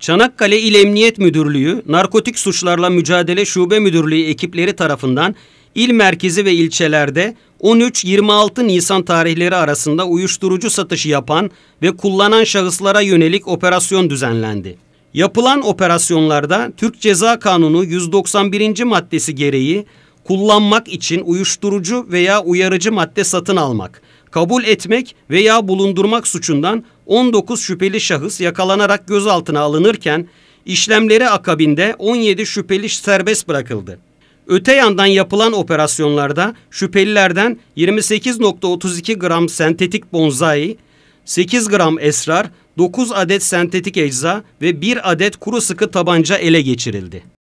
Çanakkale İl Emniyet Müdürlüğü Narkotik Suçlarla Mücadele Şube Müdürlüğü ekipleri tarafından il merkezi ve ilçelerde 13-26 Nisan tarihleri arasında uyuşturucu satışı yapan ve kullanan şahıslara yönelik operasyon düzenlendi. Yapılan operasyonlarda Türk Ceza Kanunu 191. maddesi gereği kullanmak için uyuşturucu veya uyarıcı madde satın almak, kabul etmek veya bulundurmak suçundan 19 şüpheli şahıs yakalanarak gözaltına alınırken işlemleri akabinde 17 şüpheli serbest bırakıldı. Öte yandan yapılan operasyonlarda şüphelilerden 28.32 gram sentetik bonzai, 8 gram esrar, 9 adet sentetik ecza ve 1 adet kuru sıkı tabanca ele geçirildi.